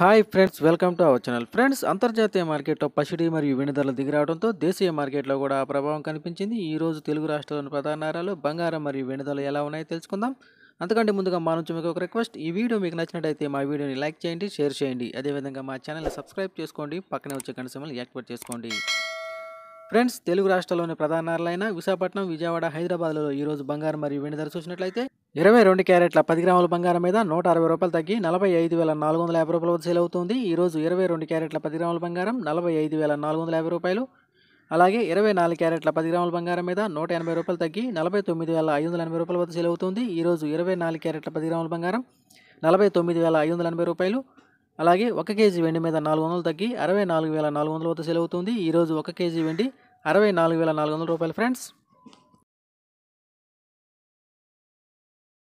hi friends welcome to our channel friends అంతర్జాతీయ మార్కెట్లో పసిడి మరియు వెండి ధరలు దిగిరావడంతో దేశీయ మార్కెట్లో కూడా ప్రభావం కనిపించింది ఈ రోజు తెలుగు రాష్ట్రంలోని ప్రధాన నగరాలు బంగారం మరియు వెండి ధరలు ఎలా ఉన్నాయో తెలుసుకుందాం అంతకంటే ముందుగా మా నుంచి మీకు ఒక రిక్వెస్ట్ ఈ వీడియో మీకు నచ్చినట్టయితే మా వీడియోని లైక్ చేయండి షేర్ చేయండి అదేవిధంగా మా ఛానల్ని సబ్స్క్రైబ్ చేసుకోండి పక్కనే వచ్చే కనసమలు యాక్టివేట్ చేసుకోండి ఫ్రెండ్స్ తెలుగు రాష్ట్రాల్లోని ప్రధాన నగరాలైన విశాఖపట్నం విజయవాడ హైదరాబాద్లలో ఈరోజు బంగారం మరియు వెండి ధర చూసినట్లయితే ఇరవై రెండు క్యారెట్ల పది గ్రాముల బంగారం మీద నూట అరవై రూపాయలు తగ్గి నలభై ఐదు వేల నాలుగు వందల యాభై రూపాయలు సేల్ అవుతుంది ఈరోజు ఇరవై రెండు క్యారెట్ల పది గ్రాముల బంగారం నలభై ఐదు వేల నాలుగు వందల యాభై రూపాయలు అలాగే ఇరవై నాలుగు క్యారెట్ల పది గ్రాముల బంగారం మీద నూట ఎనభై రూపాయలు తగ్గి నలభై తొమ్మిది వేల ఐదు వందల ఎనభై రూపాయల వద్ద సేల్ అవుతుంది ఈరోజు ఇరవై నాలుగు క్యారెట్ల పది గ్రాముల బంగారం నలభై తొమ్మిది వేల ఐదు వందల ఎనభై రూపాయలు అలాగే ఒక కేజీ వెండి మీద నాలుగు వందలు తగ్గి అరవై నాలుగు వేల నాలుగు వందల వద్ద సెలవుతుంది అవుతుంది ఈరోజు ఒక కేజీ వెండి అరవై నాలుగు వేల నాలుగు వందల రూపాయలు ఫ్రెండ్స్